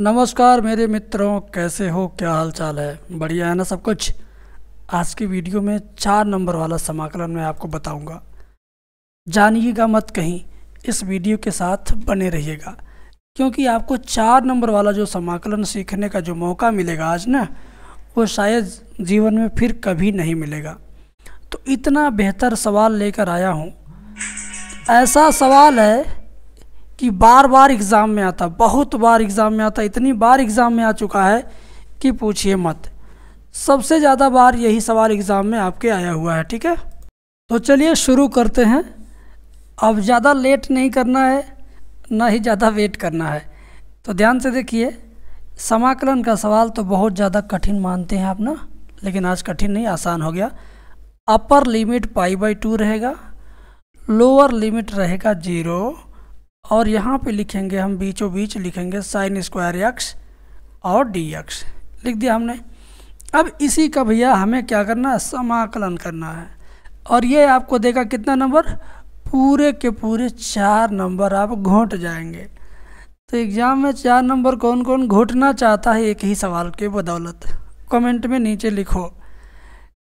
नमस्कार मेरे मित्रों कैसे हो क्या हाल चाल है बढ़िया है ना सब कुछ आज की वीडियो में चार नंबर वाला समाकलन मैं आपको बताऊंगा जानिएगा मत कहीं इस वीडियो के साथ बने रहिएगा क्योंकि आपको चार नंबर वाला जो समाकलन सीखने का जो मौका मिलेगा आज ना वो शायद जीवन में फिर कभी नहीं मिलेगा तो इतना बेहतर सवाल लेकर आया हूँ ऐसा सवाल है कि बार बार एग्ज़ाम में आता बहुत बार एग्ज़ाम में आता इतनी बार एग्ज़ाम में आ चुका है कि पूछिए मत सबसे ज़्यादा बार यही सवाल एग्ज़ाम में आपके आया हुआ है ठीक है तो चलिए शुरू करते हैं अब ज़्यादा लेट नहीं करना है ना ही ज़्यादा वेट करना है तो ध्यान से देखिए समाकलन का सवाल तो बहुत ज़्यादा कठिन मानते हैं आप ना लेकिन आज कठिन नहीं आसान हो गया upper limit pi by two रहेगा लोअर लिमिट रहेगा जीरो और यहाँ पे लिखेंगे हम बीचों बीच लिखेंगे साइन स्क्वायर एक्स और डी एक्स लिख दिया हमने अब इसी का भैया हमें क्या करना है समाकलन करना है और ये आपको देगा कितना नंबर पूरे के पूरे चार नंबर आप घोट जाएंगे तो एग्ज़ाम में चार नंबर कौन कौन घोटना चाहता है एक ही सवाल के बदौलत कमेंट में नीचे लिखो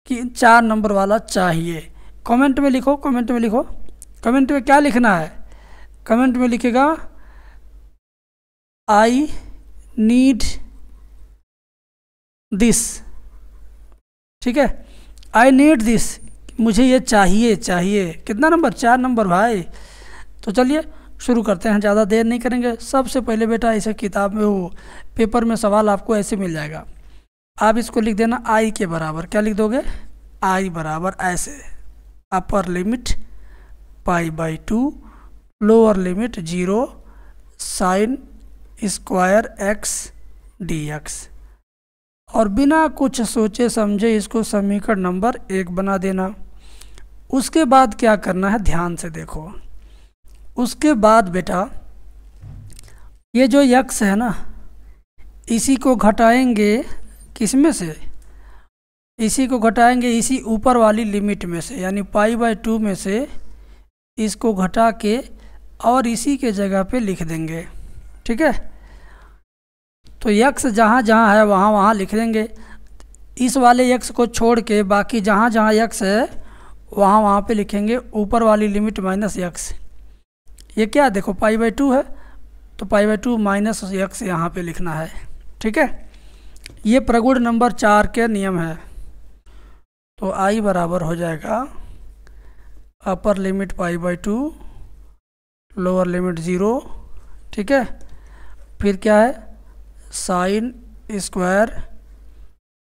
कि चार नंबर वाला चाहिए कमेंट में लिखो कमेंट में लिखो कमेंट में क्या लिखना है कमेंट में लिखेगा आई नीड दिस ठीक है आई नीड दिस मुझे ये चाहिए चाहिए कितना नंबर चार नंबर भाई तो चलिए शुरू करते हैं ज़्यादा देर नहीं करेंगे सबसे पहले बेटा इसे किताब में हो पेपर में सवाल आपको ऐसे मिल जाएगा आप इसको लिख देना आई के बराबर क्या लिख दोगे आई बराबर ऐसे upper limit pi by two lower limit zero sine square x d x और बिना कुछ सोचे समझे इसको समीकरण नंबर एक बना देना उसके बाद क्या करना है ध्यान से देखो उसके बाद बेटा ये जो यक्स है ना इसी को घटाएंगे किस में से इसी को घटाएंगे इसी ऊपर वाली लिमिट में से यानी पाई बाय टू में से इसको घटा के और इसी के जगह पे लिख देंगे ठीक है तो यक्स जहाँ जहाँ है वहाँ वहाँ लिख देंगे इस वाले यक्स को छोड़ के बाकी जहाँ जहाँ यक्स है वहाँ वहाँ पे लिखेंगे ऊपर वाली लिमिट माइनस यक्स ये क्या देखो पाई बाई टू है तो pi by two minus x यहाँ पे लिखना है ठीक है ये प्रगुण नंबर चार के नियम है तो आई बराबर हो जाएगा upper limit pi by two lower limit zero ठीक है फिर क्या है साइन स्क्वायर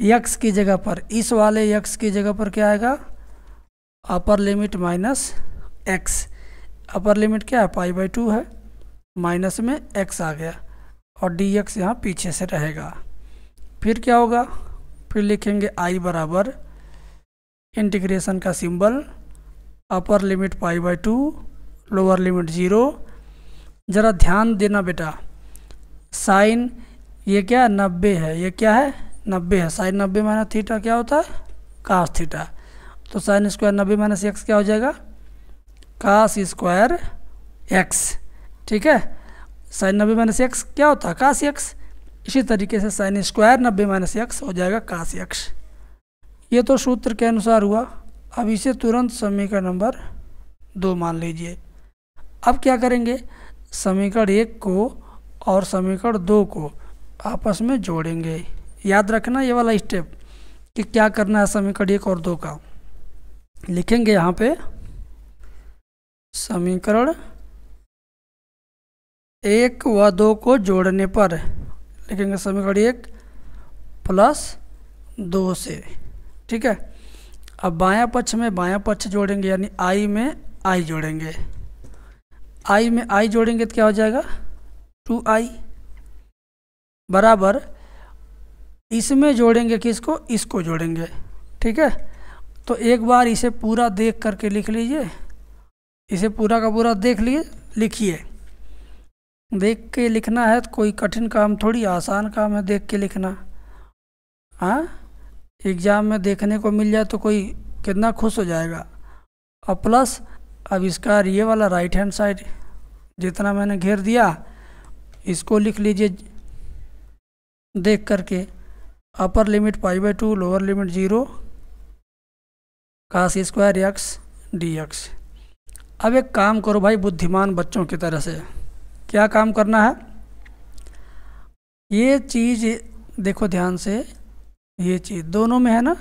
यक्स की जगह पर इस वाले यक्स की जगह पर क्या आएगा upper limit minus x upper limit क्या है पाई बाई टू है माइनस में एक्स आ गया और डी एक्स यहाँ पीछे से रहेगा फिर क्या होगा फिर लिखेंगे आई बराबर इंटीग्रेशन का symbol upper limit pi by two lower limit zero ज़रा ध्यान देना बेटा साइन ये क्या है नब्बे है ये क्या है नब्बे है साइन नब्बे माइनस थीटा क्या होता है काश थीटा तो साइन स्क्वायर नब्बे माइनस एक्स क्या हो जाएगा काश स्क्वायर एक्स ठीक है साइन नब्बे माइनस एक्स क्या होता है काश एक्स इसी तरीके से साइन स्क्वायर नब्बे माइनस एक्स हो जाएगा काश एक्स ये तो सूत्र के अनुसार हुआ अब इसे तुरंत समीकरण नंबर दो मान लीजिए अब क्या करेंगे समीकरण एक को और समीकरण दो को आपस में जोड़ेंगे याद रखना ये वाला स्टेप कि क्या करना है समीकरण एक और दो का लिखेंगे यहाँ पे समीकरण एक व दो को जोड़ने पर लिखेंगे समीकरण एक प्लस दो से ठीक है अब बायां पक्ष में बायां पक्ष जोड़ेंगे यानी आई में आई जोड़ेंगे आई में आई जोड़ेंगे तो क्या हो जाएगा टू आई बराबर इसमें जोड़ेंगे किसको इसको जोड़ेंगे ठीक है तो एक बार इसे पूरा देख करके लिख लीजिए इसे पूरा का पूरा देख लिए लिखिए देख के लिखना है तो कोई कठिन काम थोड़ी आसान काम है देख के लिखना हाँ एग्ज़ाम में देखने को मिल जाए तो कोई कितना खुश हो जाएगा और प्लस अब इसका ये वाला राइट हैंड साइड जितना मैंने घेर दिया इसको लिख लीजिए देख करके upper limit pi by two lower limit zero cos square x d x अब एक काम करो भाई बुद्धिमान बच्चों की तरह से क्या काम करना है ये चीज़ देखो ध्यान से ये चीज़ दोनों में है ना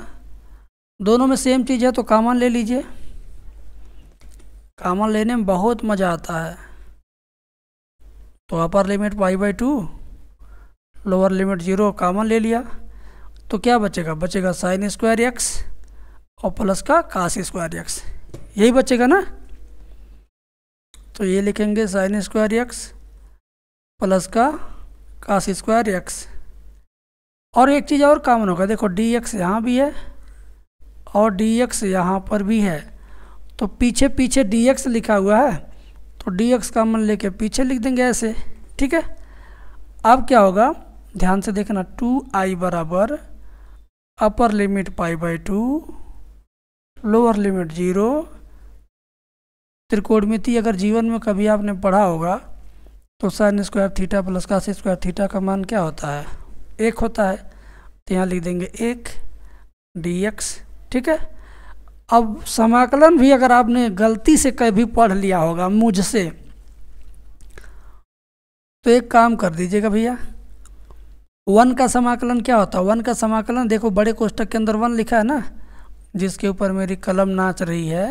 दोनों में सेम चीज़ है तो कामन ले लीजिए कामन लेने में बहुत मज़ा आता है तो upper limit pi by two lower limit zero common ले लिया तो क्या बचेगा बचेगा साइन स्क्वायर एक्स और प्लस का कास स्क्वायर एक्स यही बचेगा ना तो ये लिखेंगे साइन स्क्वायर एक्स प्लस का कास स्क्वायर एक्स और एक चीज़ और कामन होगा देखो डी एक्स यहाँ भी है और डी एक्स यहाँ पर भी है तो पीछे पीछे डी एक्स लिखा हुआ है तो डी एक्स का मन लेके पीछे लिख देंगे ऐसे ठीक है अब क्या होगा ध्यान से देखना टू आई बराबर upper limit pi by two lower limit zero त्रिकोणमिति अगर जीवन में कभी आपने पढ़ा होगा तो sine square theta plus cos square theta का मान क्या होता है एक होता है तो यहाँ लिख देंगे एक डी एक्स ठीक है अब समाकलन भी अगर आपने गलती से कभी पढ़ लिया होगा मुझसे तो एक काम कर दीजिएगा भैया वन का समाकलन क्या होता है वन का समाकलन देखो बड़े कोष्टक के अंदर वन लिखा है ना जिसके ऊपर मेरी कलम नाच रही है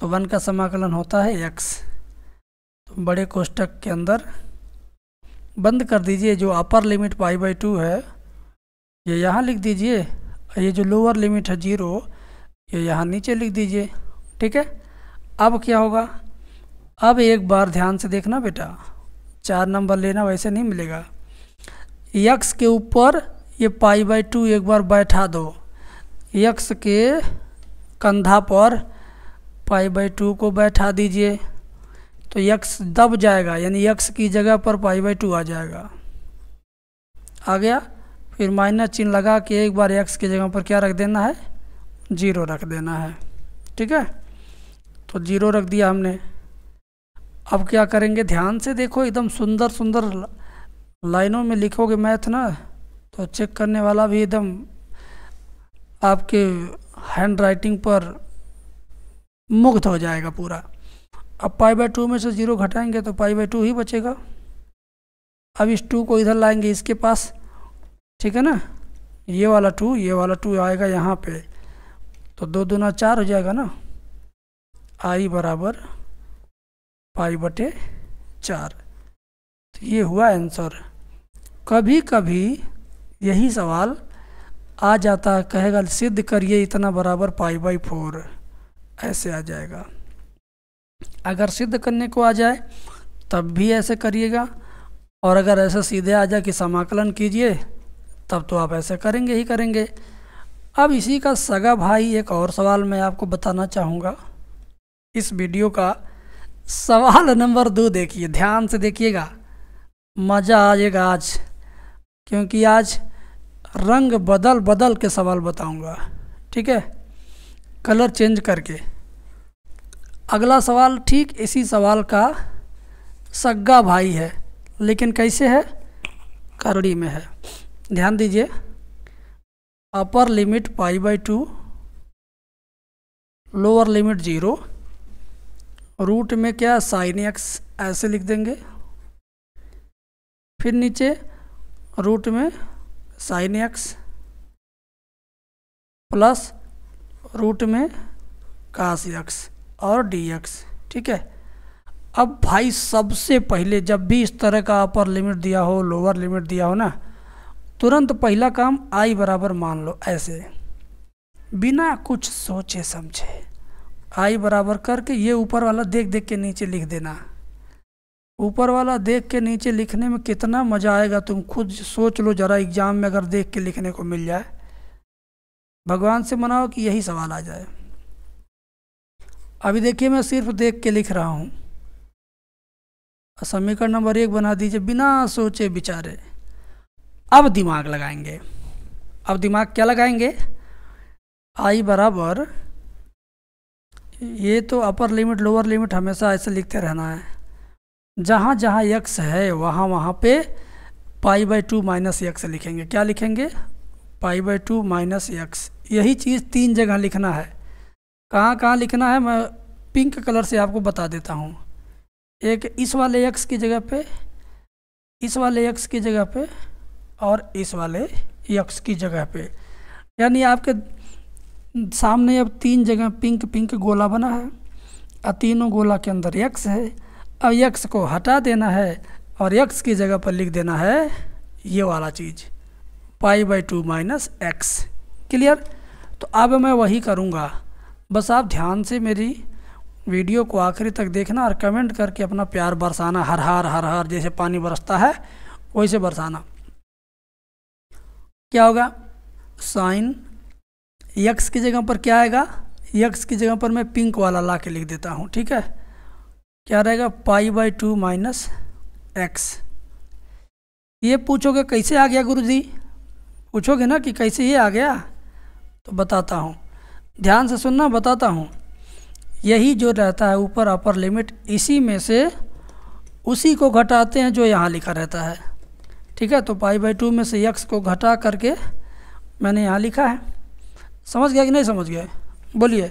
तो वन का समाकलन होता है एक्स तो बड़े कोष्टक के अंदर बंद कर दीजिए जो upper limit pi by two है ये यहाँ लिख दीजिए ये जो लोअर लिमिट है जीरो ये यहाँ नीचे लिख दीजिए ठीक है अब क्या होगा अब एक बार ध्यान से देखना बेटा चार नंबर लेना वैसे नहीं मिलेगा यक्स के ऊपर ये पाई बाई टू एक बार बैठा दो यक्स के कंधा पर पाई बाई टू को बैठा दीजिए तो यक्स दब जाएगा यानी यक्स की जगह पर पाई बाई टू आ जाएगा आ गया फिर माइनस चिन्ह लगा के एक बार यक्स की जगह पर क्या रख देना है जीरो रख देना है ठीक है तो जीरो रख दिया हमने अब क्या करेंगे ध्यान से देखो एकदम सुंदर सुंदर लाइनों में लिखोगे मैथ ना तो चेक करने वाला भी एकदम आपके हैंड राइटिंग पर मुक्त हो जाएगा पूरा अब पाई बाई टू में से ज़ीरो घटाएंगे तो पाई बाई टू ही बचेगा अब इस टू को इधर लाएंगे इसके पास ठीक है ना ये वाला टू ये वाला टू आएगा यहाँ पे तो दो दुना चार हो जाएगा ना आई बराबर पाई बटे चार तो ये हुआ आंसर कभी कभी यही सवाल आ जाता है कहेगा सिद्ध करिए इतना बराबर पाई बाई फोर ऐसे आ जाएगा अगर सिद्ध करने को आ जाए तब भी ऐसे करिएगा और अगर ऐसे सीधे आ जाए कि समाकलन कीजिए तब तो आप ऐसे करेंगे ही करेंगे अब इसी का सगा भाई एक और सवाल मैं आपको बताना चाहूँगा इस वीडियो का सवाल नंबर दो देखिए ध्यान से देखिएगा मज़ा आ जाएगा आज क्योंकि आज रंग बदल बदल के सवाल बताऊंगा ठीक है कलर चेंज करके अगला सवाल ठीक इसी सवाल का सग्गा भाई है लेकिन कैसे है करड़ी में है ध्यान दीजिए upper limit pi by two lower limit zero root में क्या साइन एक्स ऐसे लिख देंगे फिर नीचे रूट में साइन एक्स प्लस रूट में कास एक्स और डी एक्स ठीक है अब भाई सबसे पहले जब भी इस तरह का अपर लिमिट दिया हो लोअर लिमिट दिया हो ना तुरंत पहला काम आई बराबर मान लो ऐसे बिना कुछ सोचे समझे आई बराबर करके ये ऊपर वाला देख देख के नीचे लिख देना ऊपर वाला देख के नीचे लिखने में कितना मज़ा आएगा तुम खुद सोच लो ज़रा एग्ज़ाम में अगर देख के लिखने को मिल जाए भगवान से मनाओ कि यही सवाल आ जाए अभी देखिए मैं सिर्फ देख के लिख रहा हूँ समीकरण नंबर एक बना दीजिए बिना सोचे बिचारे अब दिमाग लगाएंगे अब दिमाग क्या लगाएंगे आई बराबर ये तो अपर लिमिट लोअर लिमिट हमेशा ऐसे लिखते रहना है जहाँ जहाँ यक्स है वहाँ वहाँ पे pi by two minus x लिखेंगे क्या लिखेंगे pi by two minus x यही चीज़ तीन जगह लिखना है कहाँ कहाँ लिखना है मैं पिंक कलर से आपको बता देता हूँ एक इस वाले यक्स की जगह पे इस वाले यक्स की जगह पे और इस वाले यक्स की जगह पे यानी आपके सामने अब तीन जगह पिंक पिंक गोला बना है और तीनों गोला के अंदर यक्स है अब यक्स को हटा देना है और यक्स की जगह पर लिख देना है ये वाला चीज़ pi by two minus x clear तो अब मैं वही करूँगा बस आप ध्यान से मेरी वीडियो को आखिरी तक देखना और कमेंट करके अपना प्यार बरसाना हर हर हर हर जैसे पानी बरसता है वैसे बरसाना क्या होगा साइन यक्स की जगह पर क्या आएगा यक्स की जगह पर मैं पिंक वाला ला के लिख देता हूँ ठीक है क्या रहेगा pi by two minus x ये पूछोगे कैसे आ गया गुरुजी पूछोगे ना कि कैसे ये आ गया तो बताता हूँ ध्यान से सुनना बताता हूँ यही जो रहता है ऊपर अपर लिमिट इसी में से उसी को घटाते हैं जो यहाँ लिखा रहता है ठीक है तो पाई बाई टू में से यक्स को घटा करके मैंने यहाँ लिखा है समझ गया कि नहीं समझ गया बोलिए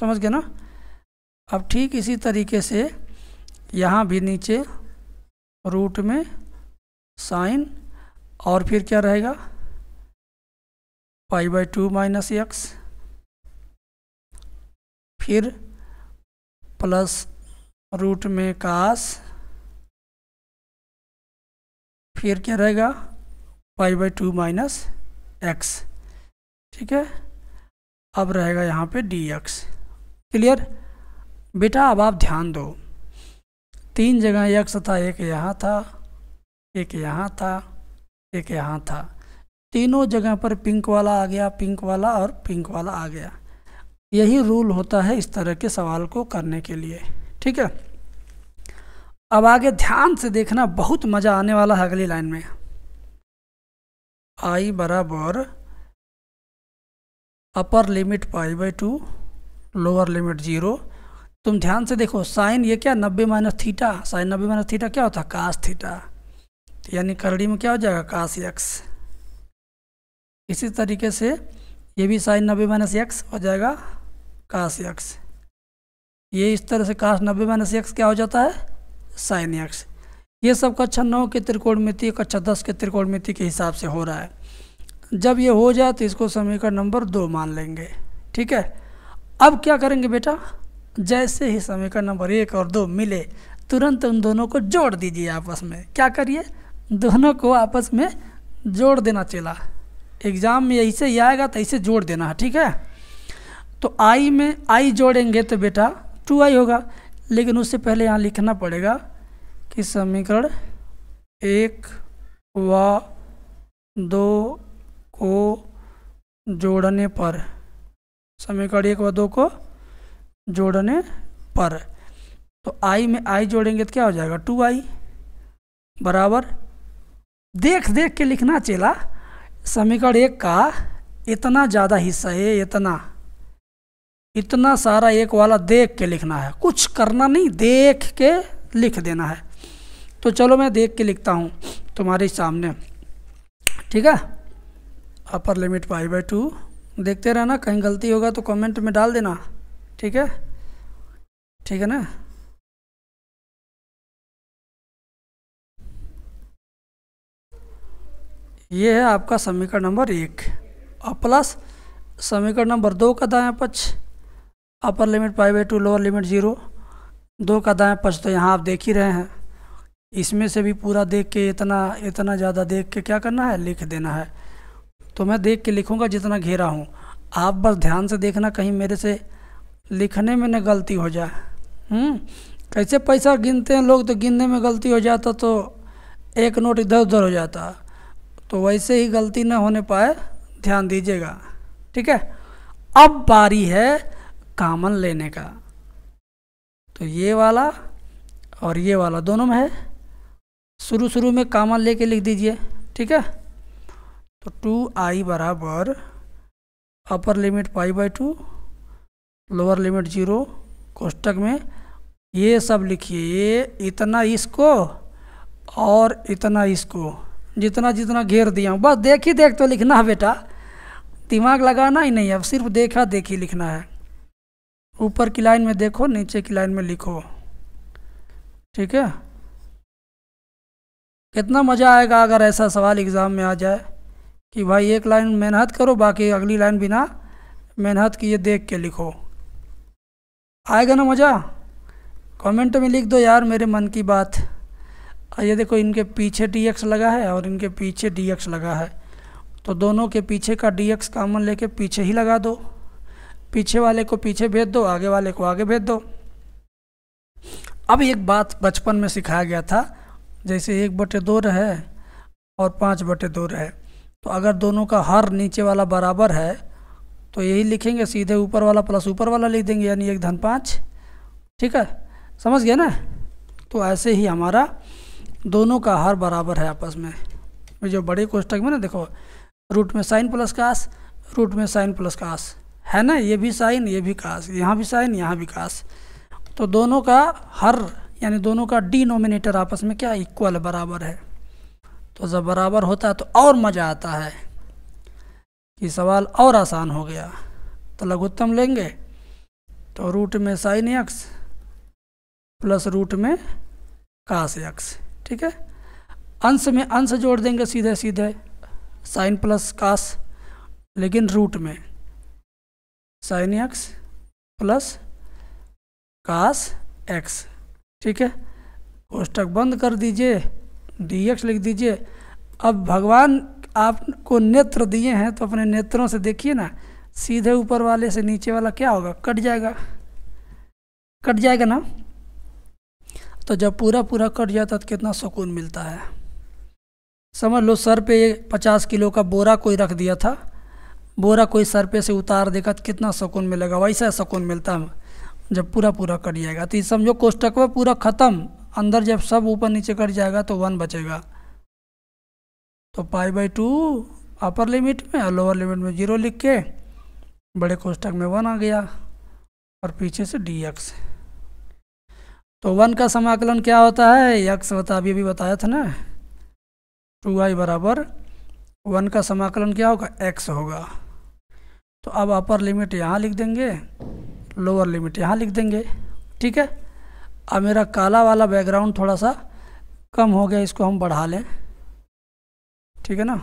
समझ गया ना अब ठीक इसी तरीके से यहाँ भी नीचे रूट में साइन और फिर क्या रहेगा pi by two minus x फिर प्लस रूट में कास फिर क्या रहेगा pi by two minus x ठीक है अब रहेगा यहाँ पे डी एक्स क्लियर बेटा अब आप ध्यान दो तीन जगह एक्स था एक यहाँ था एक यहाँ था एक यहाँ था तीनों जगह पर पिंक वाला आ गया पिंक वाला और पिंक वाला आ गया यही रूल होता है इस तरह के सवाल को करने के लिए ठीक है अब आगे ध्यान से देखना बहुत मज़ा आने वाला है अगली लाइन में आई बराबर upper limit pi by two lower limit zero तुम ध्यान से देखो साइन ये क्या नब्बे माइनस थीटा साइन नब्बे माइनस थीटा क्या होता है काश थीटा यानी करड़ी में क्या हो जाएगा काश यक्स इसी तरीके से ये भी साइन नब्बे माइनस यक्स हो जाएगा काश यक्स ये इस तरह से काश नब्बे माइनस यक्स क्या हो जाता है साइन एक्स ये सब कक्षा नौ के त्रिकोणमिति कक्षा दस के त्रिकोणमिति के हिसाब से हो रहा है जब ये हो जाए तो इसको समीकरण नंबर दो मान लेंगे ठीक है अब क्या करेंगे बेटा जैसे ही समीकरण नंबर एक और दो मिले तुरंत उन दोनों को जोड़ दीजिए आपस में क्या करिए दोनों को आपस में जोड़ देना चला एग्ज़ाम में ऐसे ही आएगा तो ऐसे जोड़ देना है ठीक है तो आई में आई जोड़ेंगे तो बेटा टू आई होगा लेकिन उससे पहले यहाँ लिखना पड़ेगा कि समीकरण एक व दो को जोड़ने पर समीकरण एक व दो को जोड़ने पर तो आई में आई जोड़ेंगे तो क्या हो जाएगा टू आई बराबर देख देख के लिखना चला समीकरण एक का इतना ज़्यादा हिस्सा है इतना इतना सारा एक वाला देख के लिखना है कुछ करना नहीं देख के लिख देना है तो चलो मैं देख के लिखता हूँ तुम्हारे सामने ठीक है upper limit pi by two देखते रहना कहीं गलती होगा तो कमेंट में डाल देना ठीक है ठीक है ना ये है आपका समीकरण नंबर एक और प्लस समीकरण नंबर दो का दाया पक्ष upper limit pi by two lower limit zero दो का दाएँ पच तो यहाँ आप देख ही रहे हैं इसमें से भी पूरा देख के इतना इतना ज़्यादा देख के क्या करना है लिख देना है तो मैं देख के लिखूँगा जितना घेरा हूँ आप बस ध्यान से देखना कहीं मेरे से लिखने में न गलती हो जाए हम्म? कैसे पैसा गिनते हैं लोग तो गिनने में गलती हो जाता तो एक नोट इधर उधर हो जाता तो वैसे ही गलती ना होने पाए ध्यान दीजिएगा ठीक है अब बारी है कामन लेने का तो ये वाला और ये वाला दोनों में है शुरू शुरू में कामन लेके लिख दीजिए ठीक है तो टू आई बराबर upper limit pi by two lower limit zero कोष्टक में ये सब लिखिए ये इतना इसको और इतना इसको जितना जितना घेर दिया हूँ बस देख ही देख तो लिखना है बेटा दिमाग लगाना ही नहीं है सिर्फ देखा देख ही लिखना है ऊपर की लाइन में देखो नीचे की लाइन में लिखो ठीक है कितना मज़ा आएगा अगर ऐसा सवाल एग्ज़ाम में आ जाए कि भाई एक लाइन मेहनत करो बाकी अगली लाइन बिना मेहनत किए देख के लिखो आएगा ना मज़ा कमेंट में लिख दो यार मेरे मन की बात ये देखो इनके पीछे डी एक्स लगा है और इनके पीछे डी एक्स लगा है तो दोनों के पीछे का डी एक्स कॉमन लेके पीछे ही लगा दो पीछे वाले को पीछे भेज दो आगे वाले को आगे भेज दो अब एक बात बचपन में सिखाया गया था जैसे एक बटे दो रहे और पाँच बटे दो रहे तो अगर दोनों का हर नीचे वाला बराबर है तो यही लिखेंगे सीधे ऊपर वाला प्लस ऊपर वाला लिख देंगे यानी एक धन पाँच ठीक है समझ गया ना तो ऐसे ही हमारा दोनों का हर बराबर है आपस में जो बड़े कोष्टक में ना देखो रूट में sine plus cos root में साइन प्लस का आस है ना ये भी साइन ये भी कास यहाँ भी साइन यहाँ भी कास तो दोनों का हर यानी दोनों का डिनोमिनेटर आपस में क्या इक्वल बराबर है तो जब बराबर होता है तो और मज़ा आता है कि सवाल और आसान हो गया तो लघुत्तम लेंगे तो रूट में साइन एक्स प्लस रूट में कास एक्स ठीक है अंश में अंश जोड़ देंगे सीधे सीधे साइन प्लस कास लेकिन रूट में sine x plus cos x ठीक है पोस्टक बंद कर दीजिए डी एक्स लिख दीजिए अब भगवान आपको नेत्र दिए हैं तो अपने नेत्रों से देखिए ना सीधे ऊपर वाले से नीचे वाला क्या होगा कट जाएगा कट जाएगा ना तो जब पूरा पूरा कट जाता तो कितना सुकून मिलता है समझ लो सर पे पचास किलो का बोरा कोई रख दिया था बोरा कोई सर पे से उतार देगा तो कितना सुकून मिलेगा वैसा सुकून मिलता है जब पूरा पूरा कर जाएगा तो ये समझो कोष्टक में पूरा ख़त्म अंदर जब सब ऊपर नीचे कट जाएगा तो वन बचेगा तो pi by two upper limit में और लोअर लिमिट में जीरो लिख के बड़े कोष्टक में वन आ गया और पीछे से डी एक्स तो वन का समाकलन क्या होता है यक्स बता अभी भी बताया था ना टू आई बराबर वन का समाकलन क्या होगा एक्स होगा तो अब अपर लिमिट यहाँ लिख देंगे लोअर लिमिट यहाँ लिख देंगे ठीक है अब मेरा काला वाला बैकग्राउंड थोड़ा सा कम हो गया इसको हम बढ़ा लें ठीक है ना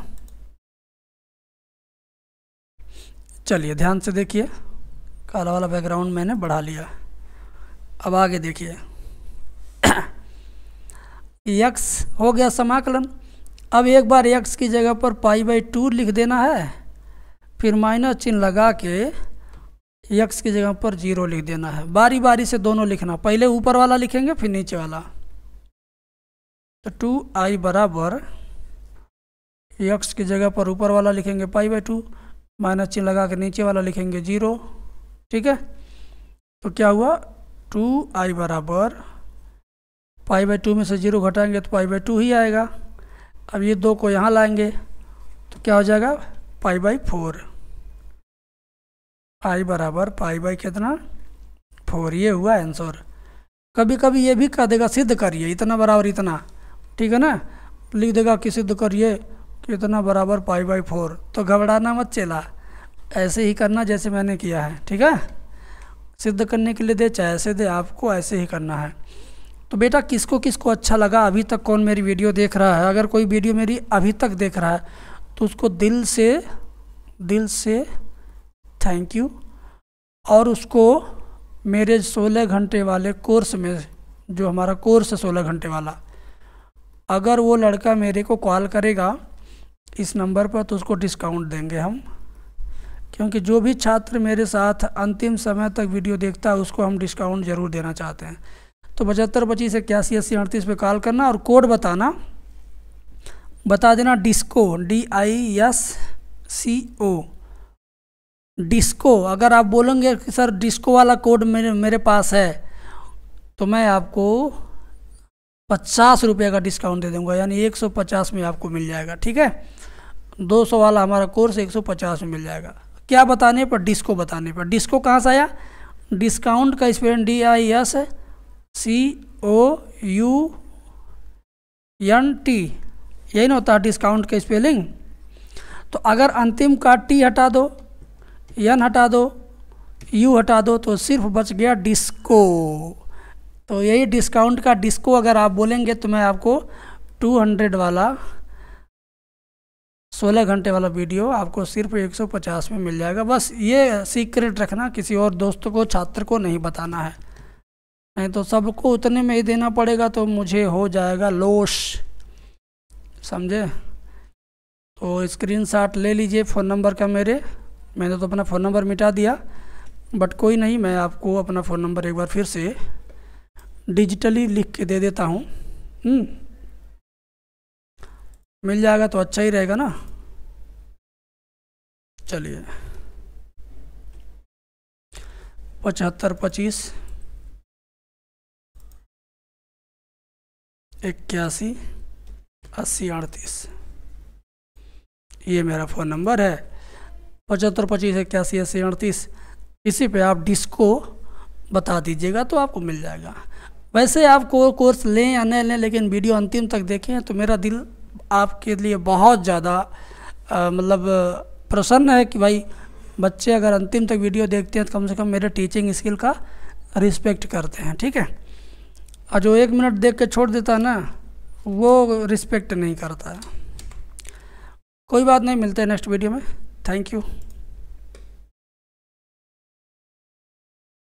चलिए ध्यान से देखिए काला वाला बैकग्राउंड मैंने बढ़ा लिया अब आगे देखिए यक्स हो गया समाकलन अब एक बार यक्स की जगह पर पाई बाई टू लिख देना है फिर माइनस चिन्ह लगा के यक्स की जगह पर जीरो लिख देना है बारी बारी से दोनों लिखना पहले ऊपर वाला लिखेंगे फिर नीचे वाला तो टू आई बराबर यक्स की जगह पर ऊपर वाला लिखेंगे पाई बाई टू माइनस चिन्ह लगा के नीचे वाला लिखेंगे जीरो ठीक है तो क्या हुआ टू आई बराबर पाई बाई टू में से जीरो घटाएंगे तो पाई बाई टू ही आएगा अब ये दो को यहाँ लाएंगे तो क्या हो जाएगा पाई बाई फोर पाई बराबर पाई बाई कितना फोर ये हुआ आंसर कभी कभी ये भी कह देगा सिद्ध करिए इतना बराबर इतना ठीक है ना लिख देगा कि सिद्ध करिए कितना बराबर पाई बाई फोर तो घबराना मत चेला ऐसे ही करना जैसे मैंने किया है ठीक है सिद्ध करने के लिए दे चाहे ऐसे दे आपको ऐसे ही करना है तो बेटा किसको किसको अच्छा लगा अभी तक कौन मेरी वीडियो देख रहा है अगर कोई वीडियो मेरी अभी तक देख रहा है तो उसको दिल से दिल से थैंक यू और उसको मेरे सोलह घंटे वाले कोर्स में जो हमारा कोर्स है सोलह घंटे वाला अगर वो लड़का मेरे को कॉल करेगा इस नंबर पर तो उसको डिस्काउंट देंगे हम क्योंकि जो भी छात्र मेरे साथ अंतिम समय तक वीडियो देखता है उसको हम डिस्काउंट ज़रूर देना चाहते हैं तो पचहत्तर पच्चीस इक्यासी अस्सी अड़तीस पर कॉल करना और कोड बताना बता देना disco D I S C O disco अगर आप बोलेंगे कि सर डिस्को वाला कोड मेरे मेरे पास है तो मैं आपको पचास रुपये का डिस्काउंट दे दूंगा यानी एक सौ पचास में आपको मिल जाएगा ठीक है दो सौ वाला हमारा कोर्स एक सौ पचास में मिल जाएगा क्या बताने पर डिस्को बताने पर डिस्को कहाँ से आया डिस्काउंट का spelling D I S C O U N T यही ना होता है डिस्काउंट का स्पेलिंग तो अगर अंतिम का टी हटा दो एन हटा दो यू हटा दो तो सिर्फ बच गया डिस्को तो यही डिस्काउंट का डिस्को अगर आप बोलेंगे तो मैं आपको 200 वाला 16 घंटे वाला वीडियो आपको सिर्फ 150 में मिल जाएगा बस ये सीक्रेट रखना किसी और दोस्त को छात्र को नहीं बताना है नहीं तो सबको उतने में ही देना पड़ेगा तो मुझे हो जाएगा लोश समझे तो स्क्रीनशॉट ले लीजिए फ़ोन नंबर का मेरे मैंने तो अपना फ़ोन नंबर मिटा दिया बट कोई नहीं मैं आपको अपना फ़ोन नंबर एक बार फिर से डिजिटली लिख के दे देता हूँ हम्म। मिल जाएगा तो अच्छा ही रहेगा ना चलिए पचहत्तर पच्चीस इक्यासी अस्सी अड़तीस ये मेरा फ़ोन नंबर है पचहत्तर पच्चीस इक्यासी अस्सी अड़तीस इसी पे आप डिस्को बता दीजिएगा तो आपको मिल जाएगा वैसे आप को कोर्स लें या नहीं लें लेकिन वीडियो अंतिम तक देखें तो मेरा दिल आपके लिए बहुत ज़्यादा मतलब प्रसन्न है कि भाई बच्चे अगर अंतिम तक वीडियो देखते हैं तो कम से कम मेरे टीचिंग स्किल का रिस्पेक्ट करते हैं ठीक है और जो एक मिनट देख के छोड़ देता है ना वो रिस्पेक्ट नहीं करता है कोई बात नहीं मिलते नेक्स्ट वीडियो में Thank you.